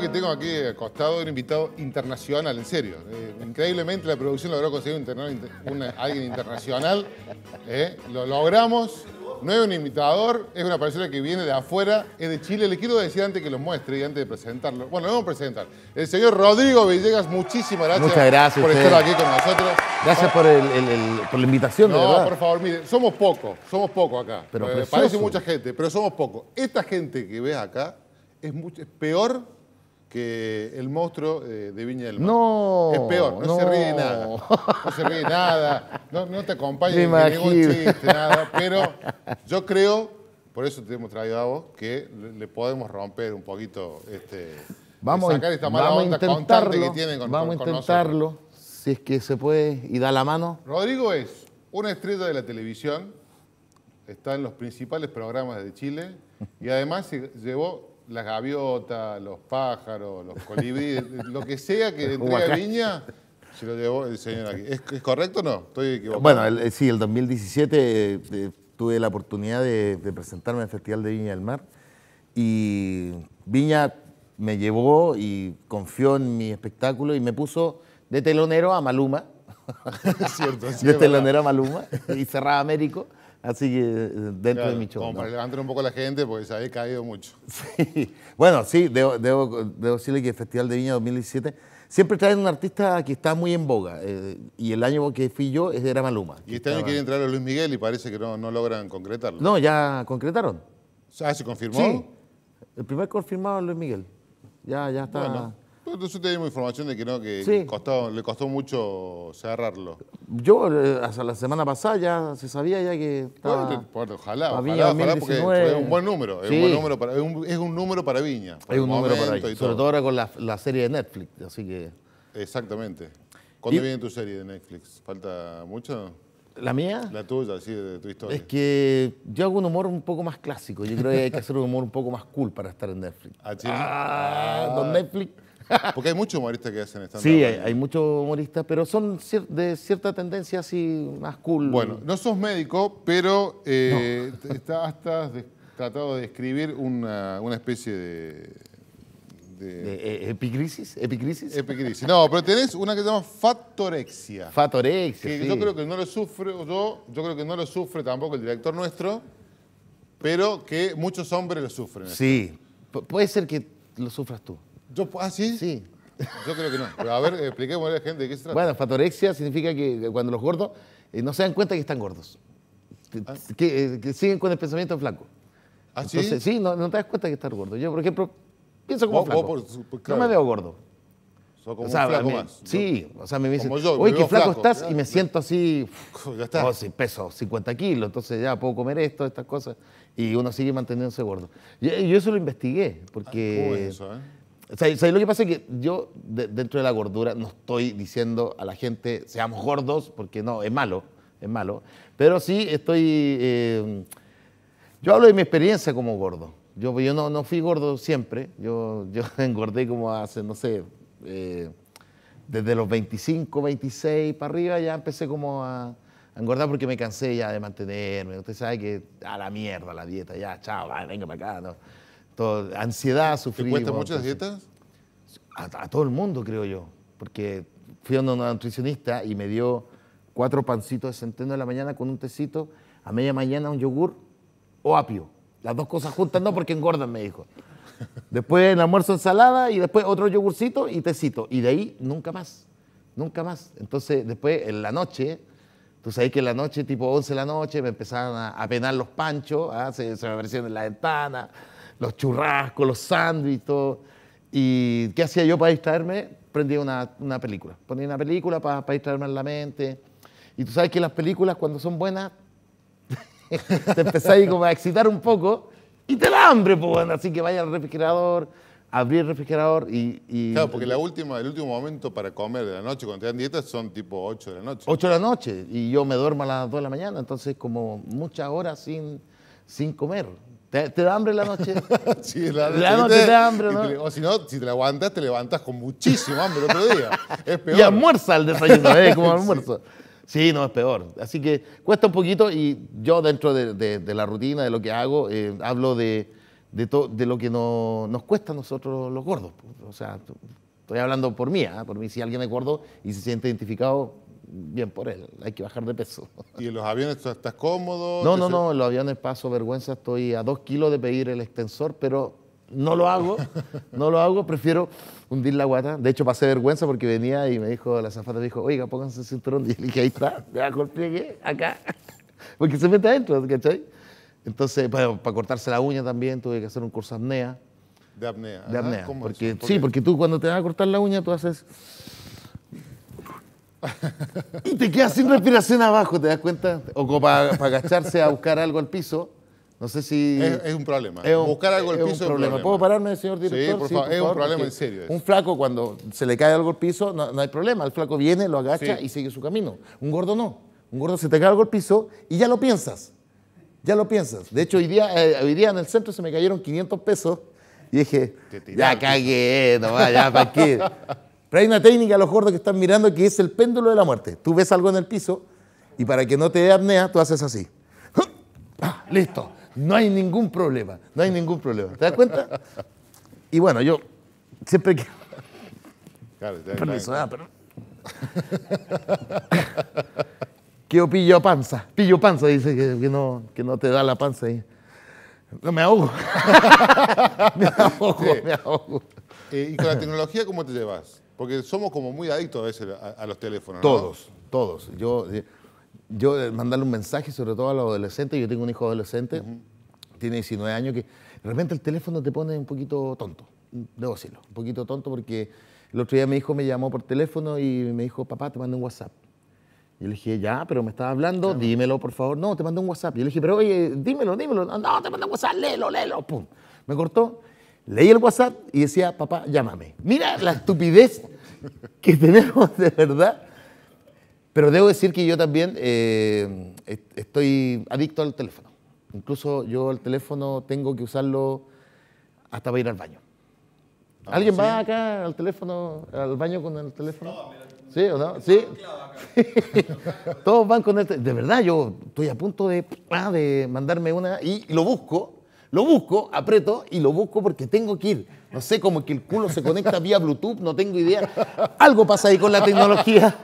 que tengo aquí acostado un invitado internacional, en serio. Eh, increíblemente la producción logró conseguir un, eh, alguien internacional. Eh, lo logramos. No es un invitador, es una persona que viene de afuera, es de Chile. Le quiero decir antes que lo muestre y antes de presentarlo. Bueno, lo vamos a presentar. El señor Rodrigo Villegas, muchísimas gracias, por estar aquí con nosotros. Gracias ah. por, la invitación. No, por favor, mire, somos pocos, somos pocos acá. Pero parece mucha gente, pero somos pocos. Esta gente que ves acá es, mucho, es peor que el monstruo eh, de Viña del Mar. No. Es peor, no, se ríe nada. No se ríe nada, no, te acompaña en ningún chiste, nada. Pero yo creo, por eso te hemos traído a vos, que le podemos romper un poquito este. Vamos, sacar esta mala vamos onda intentarlo, que tienen con, nosotros. Vamos a intentarlo, si es que se puede, y da la mano. Rodrigo es una estrella de la televisión, está en los principales programas de Chile y además se llevó las gaviotas, los pájaros, los colibríes, lo que sea que entrega Viña, se lo llevó el señor aquí. ¿Es, correcto o no? Estoy equivocado. Bueno, sí, el 2017 eh, eh, tuve la oportunidad de, de presentarme al Festival de Viña del Mar y Viña me llevó y confió en mi espectáculo y me puso de telonero a Maluma. Cierto, sí, de telonero a Maluma y cerraba Américo así que, eh, dentro de mi Como un poco la gente, porque se había caído mucho. Bueno, sí, debo, decirle que el Festival de Viña 2017 siempre traen un artista que está muy en boga. Eh, y el año que fui yo era Maluma. Y este año quiere entrar a Luis Miguel y parece que no, logran concretarlo. No, ya concretaron. sea, ah, ¿se confirmó? Sí. El primer confirmado es Luis Miguel. Ya, ya está te dimos información de que no, que le costó mucho cerrarlo. Yo, eh, hasta la semana pasada ya se sabía ya que estaba... ojalá, ojalá, porque es un buen número. Es, un, número para, es, un, número para Viña. Es un número para Viña, sobre todo. ahora con la, la, serie de Netflix, así que... Exactamente. ¿Cuándo viene tu serie de Netflix? ¿Falta mucho? ¿La mía? La tuya, sí, de tu historia. Es que yo hago un humor un poco más clásico. Yo creo que hay que hacer un humor un poco más cool para estar en Netflix. Ah, ah, ¿Con ah. Netflix porque hay muchos humoristas que hacen esta Sí, hay, muchos humoristas, pero son de cierta tendencia así más cool. Bueno, no sos médico, pero eh, estás tratado de escribir una, especie de... Eh, epicrisis, epicrisis. Epicrisis. No, pero tenés una que se llama fatorexia. Fatorexia. yo creo que no lo sufre, yo, yo creo que no lo sufre tampoco el director nuestro, pero que muchos hombres lo sufren. Sí, puede ser que lo sufras tú. Yo, ¿Ah, sí? Sí. Yo creo que no. a ver, expliquemos a la gente de qué se trata. Bueno, fatorexia significa que cuando los gordos eh, no se dan cuenta que están gordos. Ah. Eh, que, siguen con el pensamiento flaco. ¿Ah, sí? sí, no, no te das cuenta que estás gordo. Yo, por ejemplo, pienso como flaco. Pues, no me veo gordo. o sea, un flaco Sí, o sea, me dicen, oye, qué flaco, estás, y me siento así, ya está. Oh, peso 50 kilos, entonces ya puedo comer esto, estas cosas, y uno sigue manteniéndose gordo. Yo, eso lo investigué, porque... Ah, lo que pasa es que yo, dentro de la gordura, no estoy diciendo a la gente seamos gordos, porque no, es malo, es malo. Pero sí estoy. Eh, yo hablo de mi experiencia como gordo. Yo, yo no, no fui gordo siempre. Yo, yo engordé como hace, no sé, eh, desde los 25, 26 para arriba, ya empecé como a, engordar porque me cansé ya de mantenerme. Usted sabe que a la mierda la dieta, ya, chao, venga para acá ansiedad sufrimiento. ¿Te cuesta muchas pues, dietas? A, todo el mundo, creo yo. Porque fui a una nutricionista y me dio cuatro pancitos de centeno en la mañana con un tecito, a media mañana un yogur o apio. Las dos cosas juntas no porque engordan, me dijo. Después en almuerzo ensalada y después otro yogurcito y tecito. Y de ahí nunca más, nunca más. Entonces después en la noche, tú sabes que en la noche, tipo 11 de la noche, me empezaban a, penar los panchos, ah, se, me aparecían en la ventana, los churrascos, los sándwiches. ¿Y qué hacía yo para distraerme? Prendía una, película. Ponía una película para, para distraerme en la mente. Y tú sabes que las películas cuando son buenas te empezáis como a excitar un poco y te da hambre, pues, así que vaya al refrigerador, abrí el refrigerador y, Claro, porque la última, el último momento para comer de la noche cuando te dan dietas son tipo 8 de la noche. 8 de la noche y yo me duermo a las 2 de la mañana, entonces como muchas horas sin, sin comer. ¿Te, da hambre la noche? sí, la, noche te, da hambre, ¿no? o si no, si te aguantas, te levantas con muchísimo hambre el otro día. Es peor. Y almuerza el desayuno, ¿eh? Como almuerzo. Sí. no, es peor. Así que cuesta un poquito y yo dentro de, la rutina, de lo que hago, eh, hablo de, de, lo que nos cuesta a nosotros los gordos. Pues. O sea, estoy hablando por mí, ¿eh? por mí si alguien es gordo y se siente identificado, bien por él, hay que bajar de peso. ¿Y en los aviones tú estás cómodo? No, no, no, en los aviones paso vergüenza, estoy a dos kilos de pedir el extensor, pero no lo hago, no lo hago, prefiero hundir la guata. De hecho, pasé vergüenza porque venía y me dijo, la zafata me dijo, oiga, pónganse el cinturón. Y dije, ahí está, me bajo el pliegue, acá. Porque se mete adentro, ¿cachai? Entonces, para cortarse la uña también tuve que hacer un curso de apnea. De apnea. De apnea. sí, porque tú cuando te vas a cortar la uña, tú haces y te quedas sin respiración abajo, ¿te das cuenta? O para agacharse a buscar algo al piso. No sé si. Es, un problema. un, buscar algo al piso es un problema. ¿Puedo pararme, señor director? Sí, es un problema en serio. Un flaco, cuando se le cae algo al piso, no, hay problema. El flaco viene, lo agacha y sigue su camino. Un gordo no. Un gordo se te cae algo al piso y ya lo piensas. Ya lo piensas. De hecho, hoy día, eh, hoy día en el centro se me cayeron 500 pesos y dije, ya cagué, no, vaya para qué. Pero hay una técnica a los gordos que están mirando que es el péndulo de la muerte. Tú ves algo en el piso y para que no te dé apnea, tú haces así. ¡Ah! listo, no hay ningún problema, no hay ningún problema. ¿Te das cuenta? Y bueno, yo siempre que... Permiso, ah, pero... pillo panza, pillo panza, dice que, no, te da la panza No, me ahogo. me ahogo, me ahogo. ¿Y con la tecnología cómo te llevas? Porque somos como muy adictos a veces a, los teléfonos. Todos, todos. Yo, yo eh, mandarle un mensaje, sobre todo a los adolescentes, yo tengo un hijo adolescente, tiene 19 años, que de el teléfono te pone un poquito tonto, debo decirlo, un poquito tonto porque el otro día mi hijo me llamó por teléfono y me dijo, papá, te mando un WhatsApp. Y le dije, ya, pero me estaba hablando, dímelo, por favor. No, te mando un WhatsApp. Y le dije, pero oye, dímelo, dímelo. No, te mando un WhatsApp, léelo, léelo. Me cortó, leí el WhatsApp y decía, papá, llámame. Mira la estupidez que tenemos de verdad. Pero debo decir que yo también eh, estoy adicto al teléfono. Incluso yo el teléfono tengo que usarlo hasta para ir al baño. Ah, ¿Alguien va acá al teléfono, al baño con el teléfono? ¿Sí o no? Sí. Todos van con el teléfono. De verdad, yo estoy a punto de, de mandarme una y lo busco lo busco, aprieto y lo busco porque tengo que ir. No sé cómo que el culo se conecta vía Bluetooth, no tengo idea. Algo pasa ahí con la tecnología.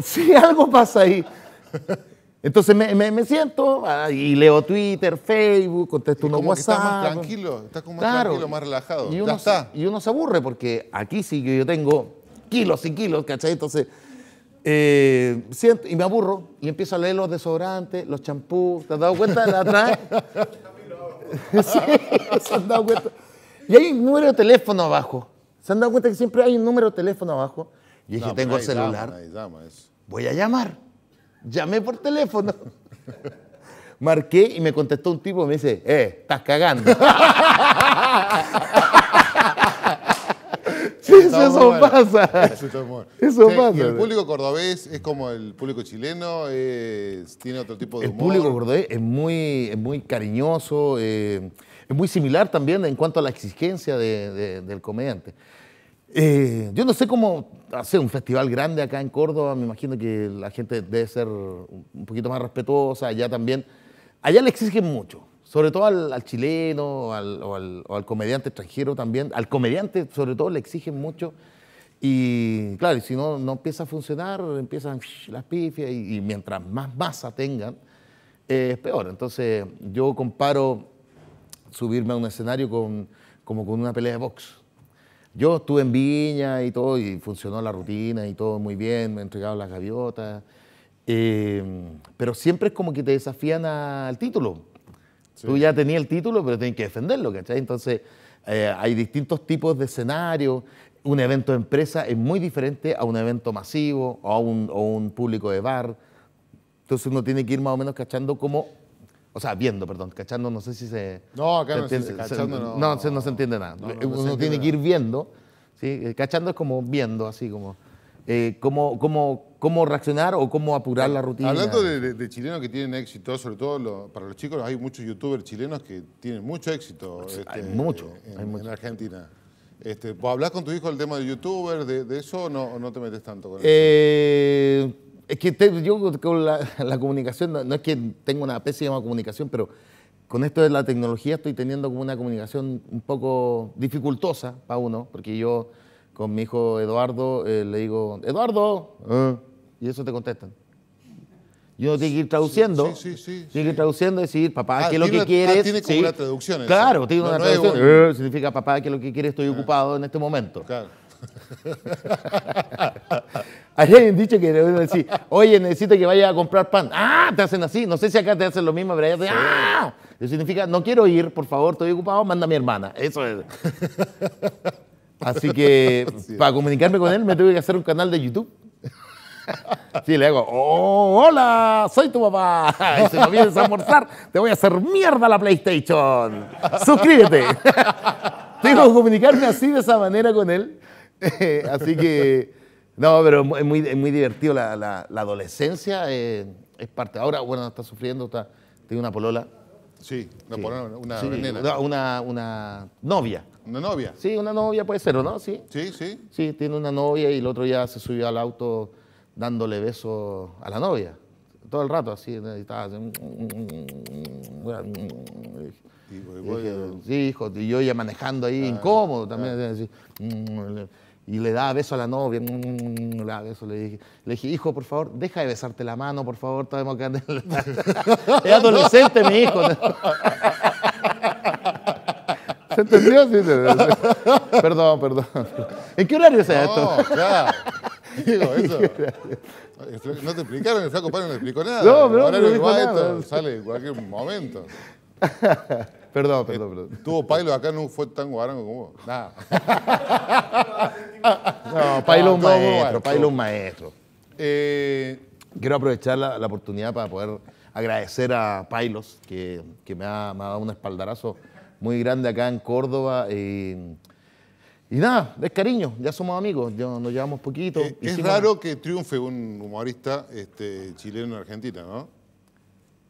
Sí, algo pasa ahí. Entonces me, siento y leo Twitter, Facebook, contesto unos WhatsApp. tranquilo, como más tranquilo, más relajado. Y uno, se aburre porque aquí sí que yo tengo kilos y kilos, ¿cachai? Entonces, eh, siento, y me aburro y empiezo a leer los desodorantes, los champús, ¿te has dado cuenta de la atrás? se han dado cuenta. Y hay un número de teléfono abajo. ¿Se han dado cuenta que siempre hay un número de teléfono abajo? Y dije, pues tengo el celular. Voy a llamar. Llamé por teléfono. Marqué y me contestó un tipo, me dice, eh, estás cagando. eso, pasa. Eso, el público cordobés es como el público chileno, tiene otro tipo de el El público cordobés es muy, muy cariñoso, eh, es muy similar también en cuanto a la exigencia del comediante. Eh, yo no sé cómo hacer un festival grande acá en Córdoba, me imagino que la gente debe ser un poquito más respetuosa, allá también. Allá le exigen mucho sobre todo al, chileno o, al, comediante extranjero también. Al comediante, sobre todo, le exigen mucho. Y claro, si no, no empieza a funcionar, empiezan las pifias y, mientras más masa tengan, eh, es peor. Entonces, yo comparo subirme a un escenario como con una pelea de box. Yo estuve en Viña y todo, y funcionó la rutina y todo muy bien, me entregaron las gaviotas. Eh, pero siempre es como que te desafían al título. Tú ya tenías el título, pero tienes que defenderlo, ¿cachai? Entonces, eh, hay distintos tipos de escenarios. Un evento de empresa es muy diferente a un evento masivo o a un, público de bar. Entonces uno tiene que ir más o menos cachando como... o sea, viendo, perdón, cachando, no sé si se. No, acá no entiende, se, cachando no. No, se, no se entiende nada. Uno tiene que ir viendo, ¿sí? Eh, cachando es como viendo, así como. Eh, cómo reaccionar o cómo apurar la rutina. Hablando de, chilenos que tienen éxito, sobre todo para los chicos, hay muchos youtubers chilenos que tienen mucho éxito este, mucho, en, hay Argentina. Este, ¿Hablas con tu hijo del tema de youtuber, de, eso, o no, no, te metes tanto con eso? Eh, es que yo con la, comunicación, no, es que tengo una pésima comunicación, pero con esto de la tecnología estoy teniendo como una comunicación un poco dificultosa para uno, porque yo con mi hijo Eduardo eh, le digo, Eduardo, ¿Eh? y eso te contestan. Y uno tiene que ir traduciendo. Sí, sí, sí, tiene que ir traduciendo y decir, papá, ah, ¿qué es lo que ah, quieres? Ah, tiene como una traducción. Claro, tiene una traducción. Eh, significa, papá, ¿qué es lo que quieres? Estoy ah. ocupado en este momento. Claro. Hay dicho que decir, oye, necesito que vaya a comprar pan. ¡Ah! Te hacen así. No sé si acá te hacen lo mismo, pero allá te ¡Ah! Eso significa, no quiero ir, por favor, estoy ocupado, manda a mi hermana. Eso es. Así que, para comunicarme con él, me tuve que hacer un canal de YouTube. Sí, le hago, oh, hola, soy tu papá. Y si no vienes a almorzar, te voy a hacer mierda la PlayStation. Suscríbete. Tengo que comunicarme así, de esa manera con él. así que, no, pero es muy, es muy divertido. La, adolescencia eh, es parte. Ahora, bueno, está sufriendo, está, tiene una polola. Sí, una, Polola, una, sí, una, novia. ¿Una novia? Sí, una novia puede ser, ¿o no? Sí. Sí, sí. Sí, tiene una novia y el otro ya se subió al auto dándole besos a la novia, todo el rato así, estaba así. Y sí, hijo, y yo ya manejando ahí, incómodo también. y le daba beso a la novia, le daba beso, le dije, le dije, hijo, por favor, deja de besarte la mano, por favor, todavía que es adolescente mi hijo. ¿Se entendió? Sí, perdón, perdón. ¿En qué horario es esto? No te explicaron, el flaco padre no explicó nada. No, no, no, sale en cualquier momento. perdón, perdón, eh, perdón. Tuvo Pailo acá, no fue tan guarango como vos. Nada. no, Pailo un maestro, Pailo un maestro. Quiero aprovechar la, oportunidad para poder agradecer a Pailos, que, me, ha, me, ha, dado un espaldarazo muy grande acá en Córdoba. Y nada, es cariño, ya somos amigos, ya nos llevamos poquito. Eh, es raro que triunfe un humorista este, chileno en Argentina, ¿no?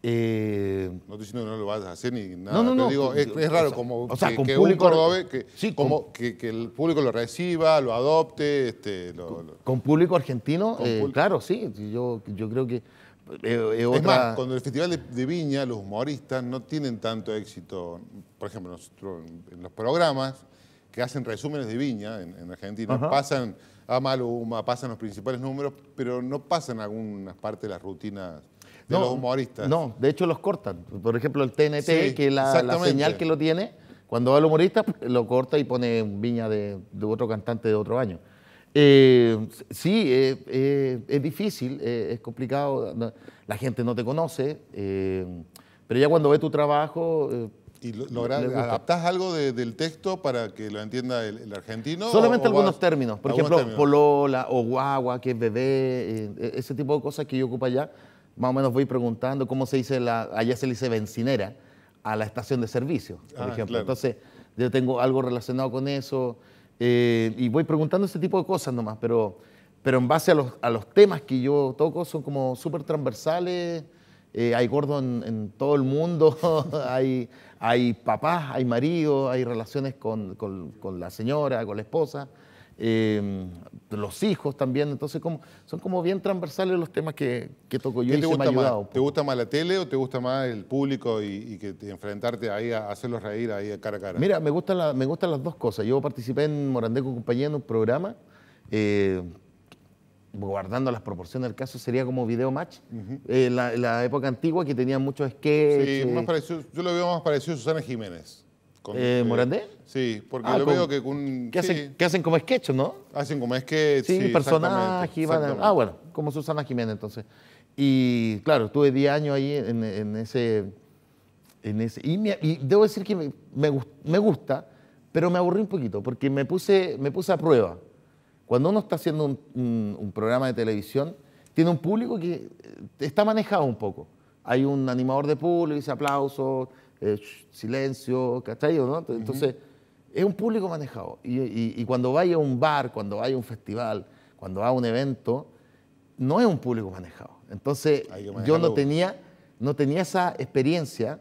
Eh, no estoy diciendo que no lo vayas a hacer ni nada, digo, es, raro como que, un cordobés, que, como, que, el público lo reciba, lo adopte. Este, con, público argentino, eh, claro, sí, yo, yo creo que... es más, cuando el Festival de, de, Viña, los humoristas no tienen tanto éxito, por ejemplo, nosotros en los programas, que hacen resúmenes de viña en, Argentina, pasan a Maluma, pasan los principales números, pero no pasan algunas partes de las rutinas de los humoristas. No, de hecho los cortan. Por ejemplo, el TNT, que la, la, señal que lo tiene, cuando va el humorista, lo corta y pone viña de, otro cantante de otro año. Eh, sí, eh, eh, es difícil, es complicado, la gente no te conoce, pero ya cuando ve tu trabajo ¿Y lograr, adaptás algo del texto para que lo entienda el, argentino? Solamente algunos términos. Por ejemplo, polola o guagua, que es bebé, eh, e-, ese tipo de cosas que yo ocupo allá. Más o menos voy preguntando cómo se dice, la, allá se le dice bencinera a la estación de servicio, por ah, ejemplo. Entonces, yo tengo algo relacionado con eso eh, y voy preguntando ese tipo de cosas nomás, pero, pero en base a los, a los temas que yo toco son como súper transversales. Eh, hay gordos en, todo el mundo, hay, hay papás, hay maridos, hay relaciones con, la señora, con la esposa, em, los hijos también. Entonces, son como bien transversales los temas que, toco yo y te gusta Más, ¿Te pues. gusta más la tele o te gusta más el público y, que enfrentarte ahí a hacerlos reír ahí cara a cara? Mira, me gustan, las dos cosas. Yo participé en con Compañía en un programa. Eh, guardando las proporciones del caso, sería como video match. Eh, la, época antigua que tenía muchos sketches. Sí, eh. yo lo veo más parecido a Susana Jiménez. Eh, ¿Morandé? Sí, porque yo ah, veo que con. hacen, como sketch, ¿no? Hacen como sketches Sí, sí Ah, bueno, como Susana Jiménez, entonces. Y claro, estuve 10 años ahí en, ese. En ese y, debo decir que me, me, gusta, pero me aburrí un poquito, porque me puse, me puse a prueba. Cuando uno está haciendo un, programa de televisión, tiene un público que eh, está manejado un poco. Hay un animador de público, dice aplausos, eh, silencio, ¿cachai? ¿no? Entonces, es un público manejado. Y, cuando vaya a un bar, cuando vaya a un festival, cuando va a un evento, no es un público manejado. Entonces, yo no tenía, no tenía esa experiencia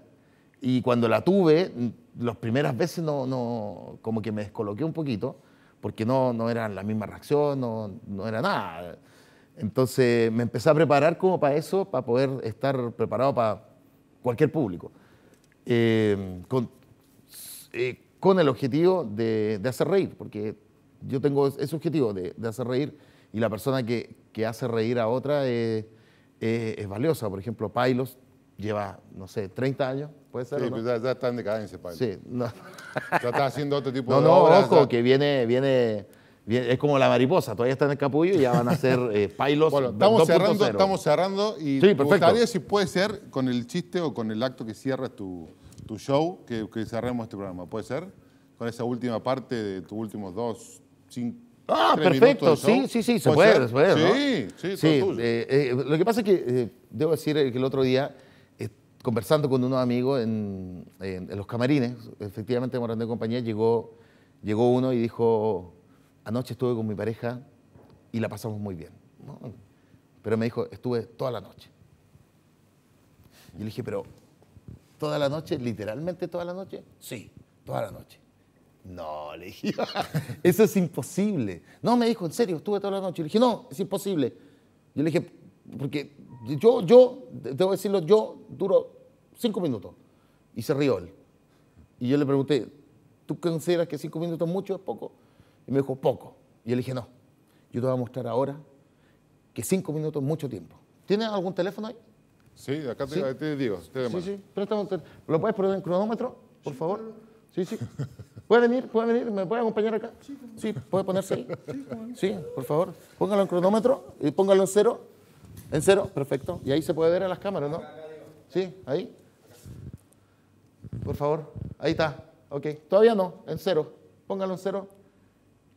y cuando la tuve, mm, las primeras veces no, como que me descoloqué un poquito porque no, no era la misma reacción, no, no era nada. Entonces me empecé a preparar como para eso, para poder estar preparado para cualquier público, eh, con, eh, con, el objetivo de, de, hacer reír, porque yo tengo ese objetivo de, de hacer reír y la persona que, que, hace reír a otra es, valiosa. Por ejemplo, Pylos lleva, no sé, 30 años, puede ser. Sí, pues ya, ya, está en decadencia, padre. Sí, no. Ya está haciendo otro tipo no, de. No, no, ojo, que viene, viene, es como la mariposa, todavía está en el capullo y ya van a ser eh, pailos. Bueno, estamos cerrando, estamos cerrando y sí, perfecto. gustaría si puede ser con el chiste o con el acto que cierras tu, tu show, que, que cerremos este programa. ¿Puede ser? Con esa última parte de tus últimos dos, cinco. Ah, perfecto, sí, sí, sí, se puede, se puede. Sí, ¿no? sí, sí. Eh, eh, lo que pasa es que eh, debo decir que el otro día conversando con unos amigos en, los camarines, efectivamente morando de compañía, llegó, llegó uno y dijo, anoche estuve con mi pareja y la pasamos muy bien. Pero me dijo, estuve toda la noche. Yo le dije, pero toda la noche, literalmente toda la noche. Sí, toda la noche. No, le dije, eso es imposible. No, me dijo, en serio, estuve toda la noche. le dije, no, es imposible. Yo le dije, porque yo, yo, debo decirlo, yo duro cinco minutos. Y se rió él. Y yo le pregunté, ¿tú consideras que cinco minutos mucho es poco? Y me dijo, poco. Y yo le dije, no, yo te voy a mostrar ahora que cinco minutos es mucho tiempo. tiene algún teléfono ahí? Sí, acá te, te digo. sí, sí, préstame ¿Lo puedes poner en cronómetro, por favor? Sí, sí. ¿Puede venir? ¿Puede venir? ¿Me puede acompañar acá? Sí, sí ¿puede ponerse ahí? Sí, por favor. Póngalo en cronómetro y póngalo en cero. ¿En cero? Perfecto. ¿Y ahí se puede ver en las cámaras, no? ¿Sí? ¿Ahí? Por favor. Ahí está. Ok. Todavía no. En cero. Póngalo en cero.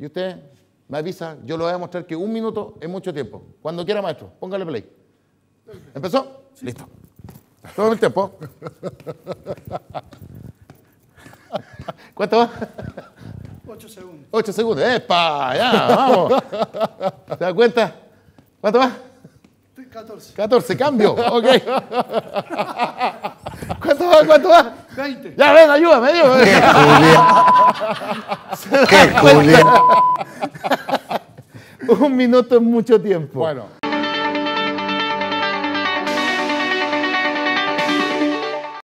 Y usted me avisa. Yo le voy a mostrar que un minuto es mucho tiempo. Cuando quiera, maestro. Póngale play. ¿Empezó? Listo. Todo el tiempo. ¿Cuánto va? Ocho segundos. Ocho segundos. ¡Epa! ¡Ya! ¡Vamos! ¿Se da cuenta? ¿Cuánto va? 14. 14, cambio. ok. ¿Cuánto va? ¿Cuánto va? 20. Ya ven, ayúdame, ayúdame. Qué culia. Qué culia. Un minuto es mucho tiempo. Bueno.